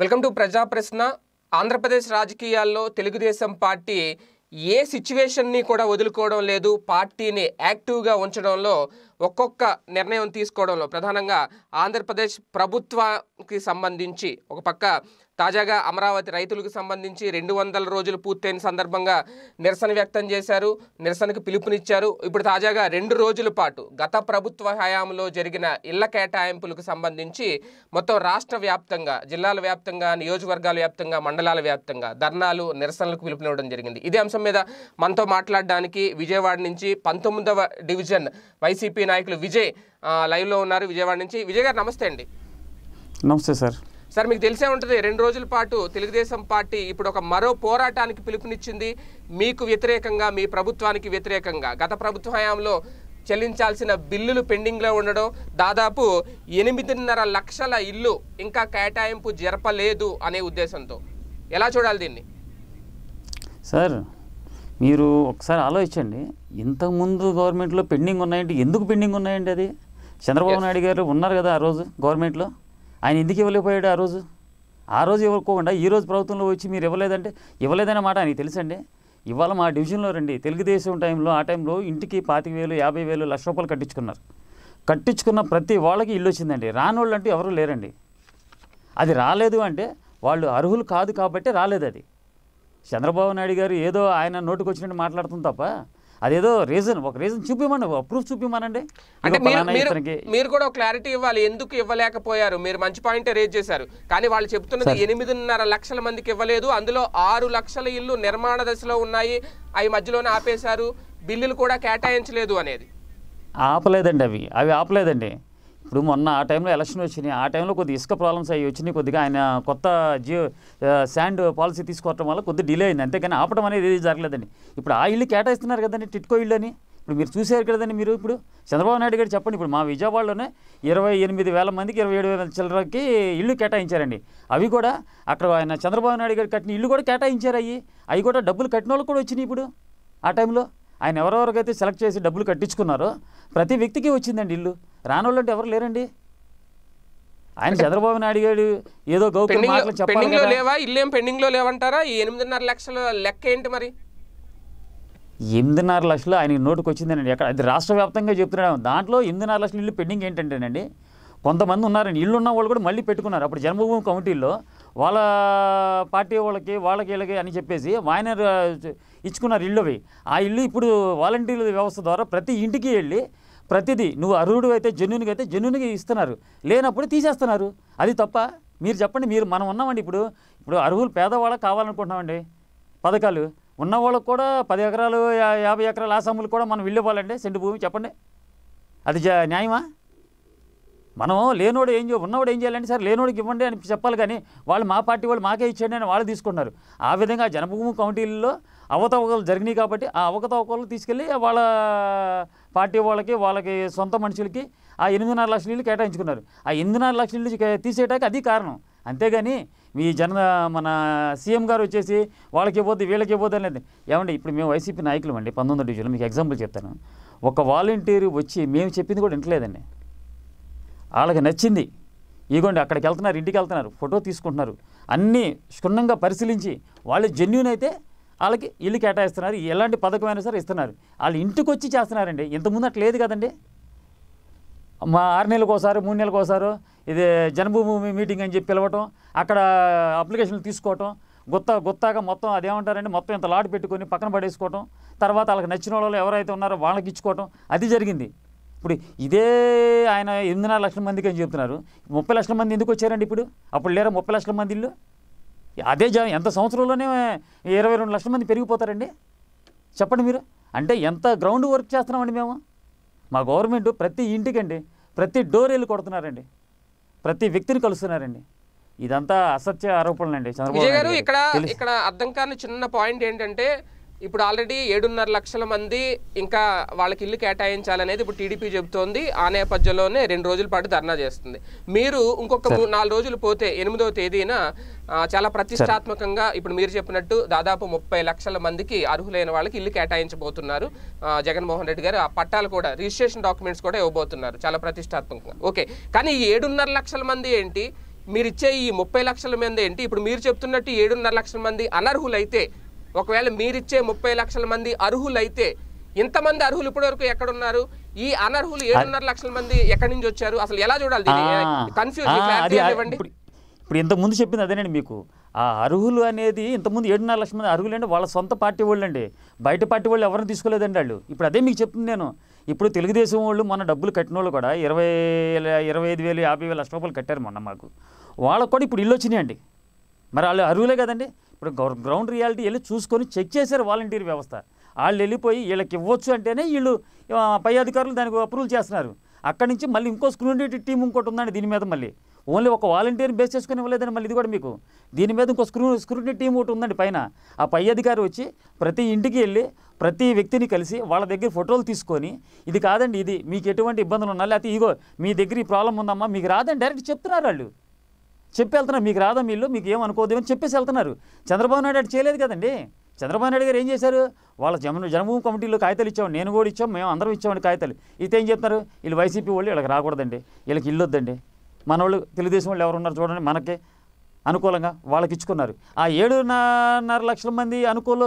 Welcome to ప్రజాప్రశ్న Andhra Pradesh రాజకీయాల్లో Telugu Desam party ఏ సిచ్యువేషన్ని కూడా వదులుకోవడం లేదు పార్టీని యాక్టివ్గా ఉంచడంలో ఒక్కొక్క నిర్ణయం తీసుకోవడంలో ప్రధానంగా ఆంధ్రప్రదేశ్ ప్రభుత్వానికి సంబంధించి ఒక పక్క తాజాగా అమరావతి రైతులకు సంబంధించి రెండు వందల రోజులు పూర్తయిన సందర్భంగా నిరసన వ్యక్తం చేశారు నిరసనకు పిలుపునిచ్చారు ఇప్పుడు తాజాగా రెండు రోజుల పాటు గత ప్రభుత్వ హయాంలో జరిగిన ఇళ్ల కేటాయింపులకు సంబంధించి మొత్తం రాష్ట్ర వ్యాప్తంగా జిల్లాల వ్యాప్తంగా నియోజకవర్గాల వ్యాప్తంగా మండలాల వ్యాప్తంగా ధర్నాలు నిరసనలకు పిలుపునివ్వడం జరిగింది ఇదే అంశం మీద మనతో మాట్లాడడానికి విజయవాడ నుంచి పంతొమ్మిదవ డివిజన్ వైసీపీ నాయకులు విజయ్ లైవ్లో ఉన్నారు విజయవాడ నుంచి విజయ్ గారు నమస్తే అండి నమస్తే సార్ సార్ మీకు తెలిసే ఉంటుంది రెండు రోజుల పాటు తెలుగుదేశం పార్టీ ఇప్పుడు ఒక మరో పోరాటానికి పిలుపునిచ్చింది మీకు వ్యతిరేకంగా మీ ప్రభుత్వానికి వ్యతిరేకంగా గత ప్రభుత్వ హయాంలో చెల్లించాల్సిన బిల్లులు పెండింగ్లో ఉండడం దాదాపు ఎనిమిదిన్నర లక్షల ఇల్లు ఇంకా కేటాయింపు జరపలేదు అనే ఉద్దేశంతో ఎలా చూడాలి దీన్ని సార్ మీరు ఒకసారి ఆలోచించండి ఇంతకుముందు గవర్నమెంట్లో పెండింగ్ ఉన్నాయంటే ఎందుకు పెండింగ్ ఉన్నాయండి అది చంద్రబాబు నాయుడు గారు ఉన్నారు కదా ఆ రోజు గవర్నమెంట్లో ఆయన ఎందుకు ఇవ్వలేకపోయాడు ఆ రోజు ఆ రోజు ఇవ్వకోకుండా ఈ రోజు ప్రభుత్వంలో వచ్చి మీరు ఇవ్వలేదంటే ఇవ్వలేదనే మాట ఆయనకి తెలుసండి ఇవాళ మా డివిజన్లో రండి తెలుగుదేశం టైంలో ఆ టైంలో ఇంటికి పాతిక వేలు యాభై వేలు లక్ష రూపాయలు కట్టించుకున్నారు కట్టించుకున్న ప్రతి వాళ్ళకి ఇల్లు వచ్చిందండి రానోళ్ళు అంటూ ఎవరూ లేరండి అది రాలేదు అంటే వాళ్ళు అర్హులు కాదు కాబట్టి రాలేదు అది చంద్రబాబు నాయుడు గారు ఏదో ఆయన వచ్చినట్టు మాట్లాడుతుంది తప్ప అదేదో రీజన్ ఒక రీజన్ చూపిమని ప్రూఫ్ చూపిమనండి అంటే మీరు కూడా క్లారిటీ ఇవ్వాలి ఎందుకు ఇవ్వలేకపోయారు మీరు మంచి పాయింట్ రేజ్ చేశారు కానీ వాళ్ళు చెప్తున్నది ఎనిమిదిన్నర లక్షల మందికి ఇవ్వలేదు అందులో ఆరు లక్షల ఇల్లు నిర్మాణ దశలో ఉన్నాయి అవి మధ్యలోనే ఆపేశారు బిల్లులు కూడా కేటాయించలేదు అనేది ఆపలేదండి అవి అవి ఆపలేదండి ఇప్పుడు మొన్న ఆ టైంలో ఎలక్షన్ వచ్చినాయి ఆ టైంలో కొద్దిగా ఇసుక ప్రాబ్లమ్స్ అయ్యి వచ్చినాయి కొద్దిగా ఆయన కొత్త జియో శాండ్ పాలసీ తీసుకోవటం వల్ల కొద్దిగా డిలే అయింది అంతేకాని ఆపడం అనేది ఏది జరగలేదండి ఇప్పుడు ఆ ఇల్లు కేటాయిస్తున్నారు కదండి టిట్కో ఇల్లు అని ఇప్పుడు మీరు చూసారు కదండి మీరు ఇప్పుడు చంద్రబాబు నాయుడు గారు చెప్పండి ఇప్పుడు మా విజయవాడలోనే ఇరవై ఎనిమిది వేల మందికి ఇరవై ఏడు వేల చిల్లరకి ఇల్లు కేటాయించారండి అవి కూడా అక్కడ ఆయన చంద్రబాబు నాయుడు గారు కట్టిన ఇల్లు కూడా కేటాయించారు అవి అవి కూడా డబ్బులు కట్టిన వాళ్ళు కూడా వచ్చినాయి ఇప్పుడు ఆ టైంలో ఆయన ఎవరెవరికైతే సెలెక్ట్ చేసి డబ్బులు కట్టించుకున్నారో ప్రతి వ్యక్తికి వచ్చిందండి ఇల్లు రాని అంటే ఎవరు లేరండి ఆయన చంద్రబాబు నాయుడు గారు ఏదో పెండింగ్ లో లేవా పెండింగ్ లో లేవంటారా ఈ ఎనిమిదిన్నర లెక్క ఏంటి మరి ఎనిమిదిన్నర లక్షలు ఆయనకి నోటుకు వచ్చిందండి ఎక్కడ అది రాష్ట్ర వ్యాప్తంగా చెప్తున్నాడు దాంట్లో ఎనిమిదిన్నర లక్షలు ఇల్లు పెండింగ్ ఏంటంటేనండి కొంతమంది ఉన్నారండి ఇల్లు ఉన్న వాళ్ళు కూడా మళ్ళీ పెట్టుకున్నారు అప్పుడు జన్మభూమి కమిటీలో వాళ్ళ పార్టీ వాళ్ళకి వాళ్ళకి వీళ్ళకి అని చెప్పేసి ఆయన ఇచ్చుకున్నారు ఇళ్ళు అవి ఆ ఇల్లు ఇప్పుడు వాలంటీర్ల వ్యవస్థ ద్వారా ప్రతి ఇంటికి వెళ్ళి ప్రతిదీ నువ్వు అర్హుడు అయితే జన్యునికి అయితే జన్యునికి ఇస్తున్నారు లేనప్పుడు తీసేస్తున్నారు అది తప్ప మీరు చెప్పండి మీరు మనం ఉన్నామండి ఇప్పుడు ఇప్పుడు అర్హులు పేదవాళ్ళకి కావాలనుకుంటున్నామండి పథకాలు ఉన్నవాళ్ళకు కూడా పది ఎకరాలు యాభై ఎకరాల ఆసాములు కూడా మనం ఇల్లు ఇవ్వాలండి సెంటు భూమి చెప్పండి అది న్యాయమా మనం లేనోడు ఏం ఉన్నవాడు ఏం చేయాలంటే సార్ లేనోడికి ఇవ్వండి అని చెప్పాలి కానీ వాళ్ళు మా పార్టీ వాళ్ళు మాకే ఇచ్చేయండి అని వాళ్ళు తీసుకున్నారు ఆ విధంగా జనభూమి కౌంటీల్లో అవతవకలు జరిగినాయి కాబట్టి ఆ అవకతవకలు తీసుకెళ్ళి వాళ్ళ పార్టీ వాళ్ళకి వాళ్ళకి సొంత మనుషులకి ఆ ఎనిమిదిన్నర లక్షల నీళ్ళు కేటాయించుకున్నారు ఆ ఎనిమిదిన్నర లక్షల ఇల్లు తీసేయటానికి అది కారణం అంతేగాని మీ జన మన సీఎం గారు వచ్చేసి వాళ్ళకి ఇవ్వద్దు వీళ్ళకి ఇవ్వద్దు అనేది ఏమండి ఇప్పుడు మేము వైసీపీ నాయకులు అండి పంతొమ్మిది డివిజన్లో మీకు ఎగ్జాంపుల్ చెప్తాను ఒక వాలంటీర్ వచ్చి మేము చెప్పింది కూడా వింటలేదండి వాళ్ళకి నచ్చింది ఇగోండి అక్కడికి వెళ్తున్నారు ఇంటికి వెళ్తున్నారు ఫోటో తీసుకుంటున్నారు అన్నీ క్షుణ్ణంగా పరిశీలించి వాళ్ళు జెన్యున్ అయితే వాళ్ళకి ఇల్లు కేటాయిస్తున్నారు ఎలాంటి పథకమైనా సరే ఇస్తున్నారు వాళ్ళు ఇంటికి వచ్చి చేస్తున్నారండి ఇంతకుముందు అట్లా లేదు కదండి మా ఆరు నెలలకు మూడు నెలలకు ఇది జన్మభూమి మీటింగ్ అని చెప్పి పిలవటం అక్కడ అప్లికేషన్లు తీసుకోవటం గుత్త గుత్తాగా మొత్తం అదేమంటారండి మొత్తం ఇంత లాట్ పెట్టుకొని పక్కన పడేసుకోవటం తర్వాత వాళ్ళకి నచ్చిన వాళ్ళు ఎవరైతే ఉన్నారో వాళ్ళకి ఇచ్చుకోవటం అది జరిగింది ఇప్పుడు ఇదే ఆయన ఎనిమిదిన్నర లక్షల మందికి అని చెప్తున్నారు ముప్పై లక్షల మంది ఎందుకు వచ్చారండి ఇప్పుడు అప్పుడు లేరా ముప్పై లక్షల మంది ఇల్లు అదే జా ఎంత సంవత్సరంలోనే ఇరవై రెండు లక్షల మంది పెరిగిపోతారండి చెప్పండి మీరు అంటే ఎంత గ్రౌండ్ వర్క్ చేస్తున్నామండి మేము మా గవర్నమెంట్ ప్రతి ఇంటికండి ప్రతి డోర్ వెళ్ళి కొడుతున్నారండి ప్రతి వ్యక్తిని కలుస్తున్నారండి ఇదంతా అసత్య ఆరోపణలు చంద్రబాబు ఇక్కడ ఇక్కడ అర్థం కాని చిన్న పాయింట్ ఏంటంటే ఇప్పుడు ఆల్రెడీ ఏడున్నర లక్షల మంది ఇంకా వాళ్ళకి ఇల్లు కేటాయించాలనేది ఇప్పుడు టీడీపీ చెబుతోంది ఆ నేపథ్యంలోనే రెండు రోజుల పాటు ధర్నా చేస్తుంది మీరు ఇంకొక నాలుగు రోజులు పోతే ఎనిమిదవ తేదీన చాలా ప్రతిష్టాత్మకంగా ఇప్పుడు మీరు చెప్పినట్టు దాదాపు ముప్పై లక్షల మందికి అర్హులైన వాళ్ళకి ఇల్లు కేటాయించబోతున్నారు జగన్మోహన్ రెడ్డి గారు ఆ పట్టాలు కూడా రిజిస్ట్రేషన్ డాక్యుమెంట్స్ కూడా ఇవ్వబోతున్నారు చాలా ప్రతిష్టాత్మకంగా ఓకే కానీ ఈ ఏడున్నర లక్షల మంది ఏంటి మీరు ఇచ్చే ఈ ముప్పై లక్షల మంది ఏంటి ఇప్పుడు మీరు చెప్తున్నట్టు ఏడున్నర లక్షల మంది అనర్హులైతే ఒకవేళ మీరిచ్చే ముప్పై లక్షల మంది అర్హులైతే ఇంతమంది అర్హులు ఇప్పటి వరకు ఎక్కడున్నారు ఈ అనర్హులు ఏడున్నర లక్షల మంది ఎక్కడి నుంచి వచ్చారు అసలు ఎలా చూడాలి కన్ఫ్యూజ్ ఇప్పుడు ఇంతకుముందు చెప్పింది అదేనండి మీకు ఆ అర్హులు అనేది ఇంతకుముందు ఏడున్నర లక్షల మంది అర్హులు అంటే వాళ్ళ సొంత పార్టీ వాళ్ళు అండి బయట పార్టీ వాళ్ళు ఎవరిని తీసుకోలేదండి వాళ్ళు ఇప్పుడు అదే మీకు చెప్తుంది నేను ఇప్పుడు తెలుగుదేశం వాళ్ళు మన డబ్బులు కట్టిన వాళ్ళు కూడా ఇరవై ఇరవై ఐదు వేలు యాభై వేలు లక్ష రూపాయలు కట్టారు మొన్న మాకు వాళ్ళకు కూడా ఇప్పుడు ఇల్లు వచ్చినాయండి మరి వాళ్ళు అర్హులే కదండి ఇప్పుడు గ్రౌండ్ రియాలిటీ వెళ్ళి చూసుకొని చెక్ చేశారు వాలంటీర్ వ్యవస్థ వాళ్ళు వెళ్ళిపోయి వీళ్ళకి ఇవ్వచ్చు అంటేనే వీళ్ళు పై అధికారులు దానికి అప్రూవల్ చేస్తున్నారు అక్కడి నుంచి మళ్ళీ ఇంకో స్క్రూనిటీ టీం ఇంకోటి ఉందండి దీని మీద మళ్ళీ ఓన్లీ ఒక వాలంటీర్ని బేస్ చేసుకుని ఇవ్వలేదని మళ్ళీ ఇది కూడా మీకు దీని మీద ఇంకో స్క్రూ స్క్రూటినీ టీం ఒకటి ఉందండి పైన ఆ పై అధికారి వచ్చి ప్రతి ఇంటికి వెళ్ళి ప్రతి వ్యక్తిని కలిసి వాళ్ళ దగ్గర ఫోటోలు తీసుకొని ఇది కాదండి ఇది మీకు ఎటువంటి ఇబ్బందులు ఉన్నా లేకపోతే ఇగో మీ దగ్గర ఈ ప్రాబ్లం ఉందమ్మా మీకు రాదని డైరెక్ట్ చెప్తున్నారు వాళ్ళు చెప్పి వెళ్తున్నారు మీకు రాదా మీళ్ళు మీకు ఏం అని చెప్పేసి వెళ్తున్నారు చంద్రబాబు నాయుడు అటు చేయలేదు కదండి చంద్రబాబు నాయుడు గారు ఏం చేశారు వాళ్ళ జన జనభూమి కమిటీలో కాగితాలు ఇచ్చాము నేను కూడా ఇచ్చాము మేము అందరం ఇచ్చామండి కాగితాలు ఇది ఏం చెప్తున్నారు వీళ్ళు వైసీపీ వాళ్ళు వీళ్ళకి రాకూడదండి వీళ్ళకి ఇల్లు వద్దండి మన వాళ్ళు తెలుగుదేశం వాళ్ళు ఎవరున్నారు చూడండి మనకి అనుకూలంగా వాళ్ళకి ఇచ్చుకున్నారు ఆ ఏడున్నర లక్షల మంది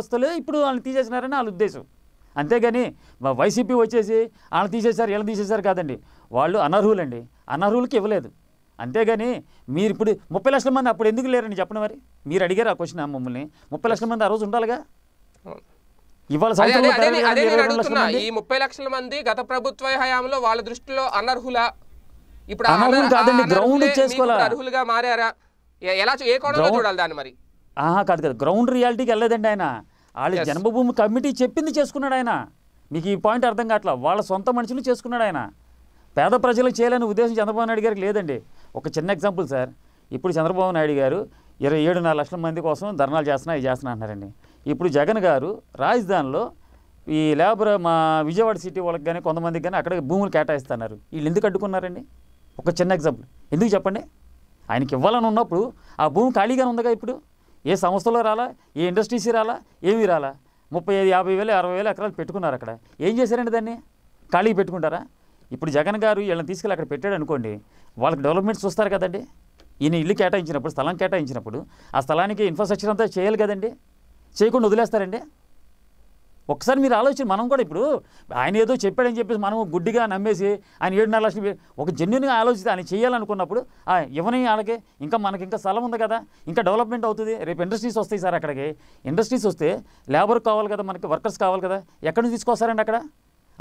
వస్తలే ఇప్పుడు వాళ్ళని తీసేసినారని వాళ్ళ ఉద్దేశం అంతేగాని వైసీపీ వచ్చేసి వాళ్ళని తీసేశారు వీళ్ళని తీసేశారు కాదండి వాళ్ళు అనర్హులండి అనర్హులకి ఇవ్వలేదు అంతేగాని మీరు ఇప్పుడు ముప్పై లక్షల మంది అప్పుడు ఎందుకు లేరని చెప్పండి మరి మీరు అడిగారు ఆ క్వశ్చన్ మమ్మల్ని ముప్పై లక్షల మంది ఆ రోజు ఉండాలిగా ఇవాళ ఈ ముప్పై లక్షల మంది గత ప్రభుత్వ హయాంలో వాళ్ళ దృష్టిలో అనర్హులా ఇప్పుడు గ్రౌండ్ చేసుకోవాలి అర్హులుగా మారారా ఎలా ఏ కోణంలో చూడాలి దాన్ని మరి ఆహా కాదు కదా గ్రౌండ్ రియాలిటీకి వెళ్ళలేదండి ఆయన వాళ్ళ జన్మభూమి కమిటీ చెప్పింది చేసుకున్నాడు ఆయన మీకు ఈ పాయింట్ అర్థం కావట్లా వాళ్ళ సొంత మనుషులు చేసుకున్నాడు ఆయన పేద ప్రజలు చేయాలనే ఉద్దేశం చంద్రబాబు నాయుడు గారికి లేదండి ఒక చిన్న ఎగ్జాంపుల్ సార్ ఇప్పుడు చంద్రబాబు నాయుడు గారు ఇరవై ఏడు లక్షల మంది కోసం ధర్నాలు చేస్తున్నా ఇది చేస్తున్నా అన్నారండి ఇప్పుడు జగన్ గారు రాజధానిలో ఈ లేబర్ మా విజయవాడ సిటీ వాళ్ళకి కానీ కొంతమందికి కానీ అక్కడ భూములు కేటాయిస్తున్నారు వీళ్ళు ఎందుకు అడ్డుకున్నారండి ఒక చిన్న ఎగ్జాంపుల్ ఎందుకు చెప్పండి ఆయనకి ఇవ్వాలని ఉన్నప్పుడు ఆ భూమి ఖాళీగానే ఉందిగా ఇప్పుడు ఏ సంస్థలో రాలా ఏ ఇండస్ట్రీస్ రాలా ఏమీ రాలా ముప్పై ఐదు యాభై వేలు అరవై వేలు ఎకరాలు పెట్టుకున్నారు అక్కడ ఏం చేశారండి దాన్ని ఖాళీ పెట్టుకుంటారా ఇప్పుడు జగన్ గారు వీళ్ళని తీసుకెళ్ళి అక్కడ పెట్టాడు అనుకోండి వాళ్ళకి డెవలప్మెంట్ చూస్తారు కదండి ఈయన ఇల్లు కేటాయించినప్పుడు స్థలం కేటాయించినప్పుడు ఆ స్థలానికి ఇన్ఫ్రాస్ట్రక్చర్ అంతా చేయాలి కదండి చేయకుండా వదిలేస్తారండి ఒకసారి మీరు ఆలోచన మనం కూడా ఇప్పుడు ఆయన ఏదో చెప్పాడని చెప్పేసి మనం గుడ్డిగా నమ్మేసి ఆయన ఏడున్నర లక్షలు ఒక జెన్యున్గా ఆలోచిస్తే ఆయన చేయాలనుకున్నప్పుడు ఇవ్వని వాళ్ళకి ఇంకా మనకి ఇంకా స్థలం ఉంది కదా ఇంకా డెవలప్మెంట్ అవుతుంది రేపు ఇండస్ట్రీస్ వస్తాయి సార్ అక్కడికి ఇండస్ట్రీస్ వస్తే లేబర్ కావాలి కదా మనకి వర్కర్స్ కావాలి కదా ఎక్కడి నుంచి తీసుకొస్తారండి అక్కడ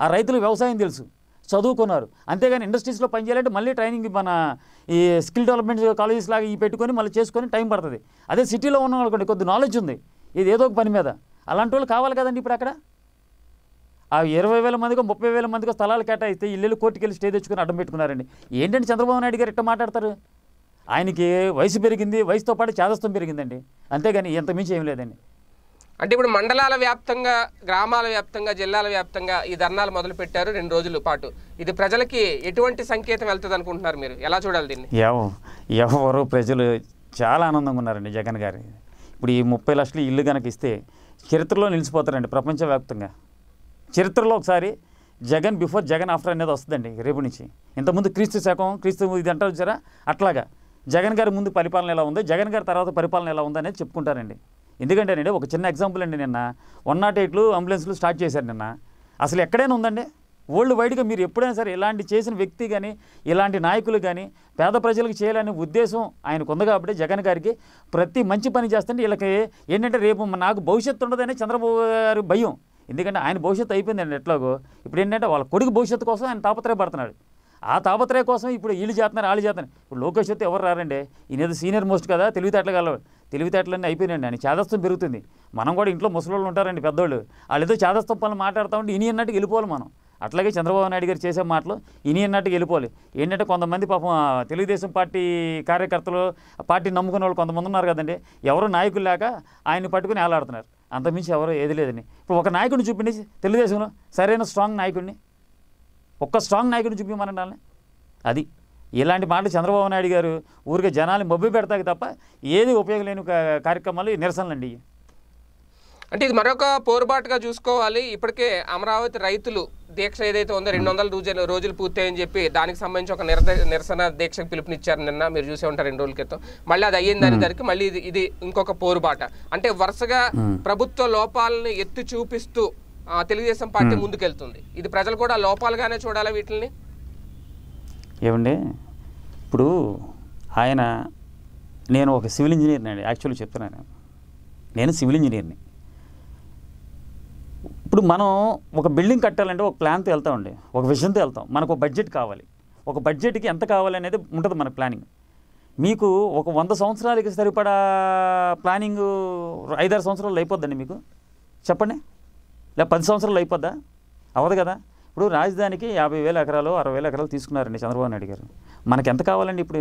ఆ రైతులు వ్యవసాయం తెలుసు చదువుకున్నారు అంతేగాని ఇండస్ట్రీస్లో పనిచేయాలంటే మళ్ళీ ట్రైనింగ్ మన ఈ స్కిల్ డెవలప్మెంట్ కాలేజెస్ లాగా ఈ పెట్టుకొని మళ్ళీ చేసుకొని టైం పడుతుంది అదే సిటీలో ఉన్న వాళ్ళు కొద్ది నాలెడ్జ్ ఉంది ఇది ఏదో ఒక పని మీద అలాంటి వాళ్ళు కావాలి కదండి ఇప్పుడు అక్కడ ఆ ఇరవై వేల మందికి ముప్పై వేల మందికి స్థలాలు కేటాయిస్తే ఇల్లు కోర్టుకి వెళ్ళి స్టే తెచ్చుకొని అడ్డం పెట్టుకున్నారండి ఏంటంటే చంద్రబాబు నాయుడు గారు ఇట్లా మాట్లాడతారు ఆయనకి వయసు పెరిగింది వయసుతో పాటు చేదస్తం పెరిగిందండి అంతేగాని ఇంత మించి ఏం లేదండి అంటే ఇప్పుడు మండలాల వ్యాప్తంగా గ్రామాల వ్యాప్తంగా జిల్లాల వ్యాప్తంగా ఈ ధర్నాలు మొదలు పెట్టారు రెండు రోజుల పాటు ఇది ప్రజలకి ఎటువంటి సంకేతం వెళ్తుంది అనుకుంటున్నారు మీరు ఎలా చూడాలి దీన్ని ఎవరు ప్రజలు చాలా ఆనందంగా ఉన్నారండి జగన్ గారు ఇప్పుడు ఈ ముప్పై లక్షలు ఇల్లు కనుక ఇస్తే చరిత్రలో నిలిచిపోతారండి ప్రపంచవ్యాప్తంగా చరిత్రలో ఒకసారి జగన్ బిఫోర్ జగన్ ఆఫ్టర్ అనేది వస్తుందండి రేపు నుంచి ఇంతకుముందు క్రీస్తు శకం క్రీస్తు ఇది అంటారు చూసారా అట్లాగా జగన్ గారి ముందు పరిపాలన ఎలా ఉంది జగన్ గారి తర్వాత పరిపాలన ఎలా ఉంది అనేది చెప్పుకుంటారండి ఎందుకంటే అండి ఒక చిన్న ఎగ్జాంపుల్ అండి నిన్న వన్ నాట్ ఎయిట్లు అంబులెన్స్లు స్టార్ట్ చేశారు నిన్న అసలు ఎక్కడైనా ఉందండి వరల్డ్ వైడ్గా మీరు ఎప్పుడైనా సరే ఇలాంటి చేసిన వ్యక్తి కానీ ఇలాంటి నాయకులు కానీ పేద ప్రజలకు చేయాలనే ఉద్దేశం ఆయనకు ఉంది కాబట్టి జగన్ గారికి ప్రతి మంచి పని చేస్తుంటే వీళ్ళకి ఏంటంటే రేపు నాకు భవిష్యత్తు ఉండదనే చంద్రబాబు గారి భయం ఎందుకంటే ఆయన భవిష్యత్తు అయిపోయిందండి ఎట్లాగో ఇప్పుడు ఏంటంటే వాళ్ళ కొడుకు భవిష్యత్తు కోసం ఆయన తాపత్రయపడుతున్నాడు ఆ తాపత్రయ కోసం ఇప్పుడు వీళ్ళు చేస్తున్నారు వాళ్ళు చేస్తున్నారు ఇప్పుడు లోకేష్ చెప్తే ఎవరు రారండి ఈయనది సీనియర్ మోస్ట్ కదా తెలివితేటలు గలవు తెలివితేటలన్నీ అయిపోయినాయండి ఆయన చేదస్తం పెరుగుతుంది మనం కూడా ఇంట్లో వాళ్ళు ఉంటారండి పెద్దోళ్ళు వాళ్ళు ఏదో చేదస్తం పనులు మాట్లాడుతూ ఉంటే ఇని అన్నట్టు వెళ్ళిపోవాలి మనం అట్లాగే చంద్రబాబు నాయుడు గారు చేసే మాటలు ఇని అన్నట్టు వెళ్ళిపోవాలి ఏంటంటే కొంతమంది పాపం తెలుగుదేశం పార్టీ కార్యకర్తలు పార్టీ నమ్ముకునే వాళ్ళు కొంతమంది ఉన్నారు కదండి ఎవరు నాయకులు లేక ఆయన్ని పట్టుకుని ఆలాడుతున్నారు అంతమించి ఎవరు ఏది లేదని ఇప్పుడు ఒక నాయకుడిని చూపించి తెలుగుదేశంలో సరైన స్ట్రాంగ్ నాయకుడిని ఒక్క స్ట్రాంగ్ నాయకుడిని చూపించమనండి అది ఇలాంటి మాటలు చంద్రబాబు నాయుడు గారు ఊరికే జనాలు మబ్బు పెడతాయి తప్ప ఏది ఉపయోగం లేని కార్యక్రమాలు నిరసనలండి అంటే ఇది మరొక పోరుబాటుగా చూసుకోవాలి ఇప్పటికే అమరావతి రైతులు దీక్ష ఏదైతే ఉందో రెండు వందల రోజులు రోజులు పూర్తయ్యని చెప్పి దానికి సంబంధించి ఒక నిరసన దీక్షకు పిలుపునిచ్చారు నిన్న మీరు చూసే ఉంటారు రెండు రోజుల క్రితం మళ్ళీ అది అయ్యింది దాని దానికి మళ్ళీ ఇది ఇది ఇంకొక పోరుబాట అంటే వరుసగా ప్రభుత్వ లోపాలను ఎత్తి చూపిస్తూ తెలుగుదేశం పార్టీ hmm. ముందుకెళ్తుంది ఇది ప్రజలు కూడా లోపాలుగానే చూడాలి వీటిని ఏమండి ఇప్పుడు ఆయన నేను ఒక సివిల్ ఇంజనీర్ని అండి యాక్చువల్లీ చెప్తున్నాను నేను సివిల్ ఇంజనీర్ని ఇప్పుడు మనం ఒక బిల్డింగ్ కట్టాలంటే ఒక ప్లాన్తో వెళ్తామండి ఒక విజన్తో వెళ్తాం మనకు ఒక బడ్జెట్ కావాలి ఒక బడ్జెట్కి ఎంత కావాలనేది ఉంటుంది మన ప్లానింగ్ మీకు ఒక వంద సంవత్సరాలకి సరిపడా ప్లానింగ్ ఐదారు సంవత్సరాలు అయిపోద్దండి మీకు చెప్పండి లేదా పది సంవత్సరాలు అయిపోద్దా అవ్వదు కదా ఇప్పుడు రాజధానికి యాభై వేల ఎకరాలు అరవై వేల ఎకరాలు తీసుకున్నారండి చంద్రబాబు నాయుడు గారు మనకి ఎంత కావాలండి ఇప్పుడు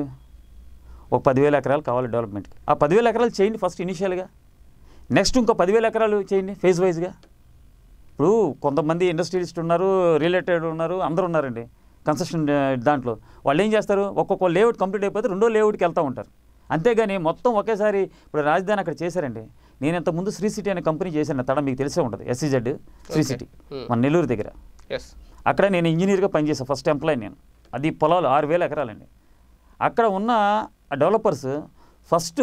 ఒక పదివేల ఎకరాలు కావాలి డెవలప్మెంట్కి ఆ పదివేల ఎకరాలు చేయండి ఫస్ట్ ఇనిషియల్గా నెక్స్ట్ ఇంకో పదివేల ఎకరాలు చేయండి ఫేజ్ వైజ్గా ఇప్పుడు కొంతమంది ఇండస్ట్రియలిస్ట్ ఉన్నారు రిలేటెడ్ ఉన్నారు అందరు ఉన్నారండి కన్స్ట్రక్షన్ దాంట్లో వాళ్ళు ఏం చేస్తారు ఒక్కొక్క లేఅవుట్ కంప్లీట్ అయిపోతే రెండో లేఅవుట్కి వెళ్తూ ఉంటారు అంతేగాని మొత్తం ఒకేసారి ఇప్పుడు రాజధాని అక్కడ చేశారండి నేను ముందు శ్రీ సిటీ అనే కంపెనీ చేసిన తడ మీకు తెలిసే ఉంటుంది ఎస్సీజెడ్ శ్రీ సిటీ hmm. మన నెల్లూరు దగ్గర అక్కడ నేను ఇంజనీర్గా పనిచేసా ఫస్ట్ ఎంప్లాయ్ నేను అది పొలాలు ఆరు వేల ఎకరాలండి అక్కడ ఉన్న డెవలపర్స్ ఫస్ట్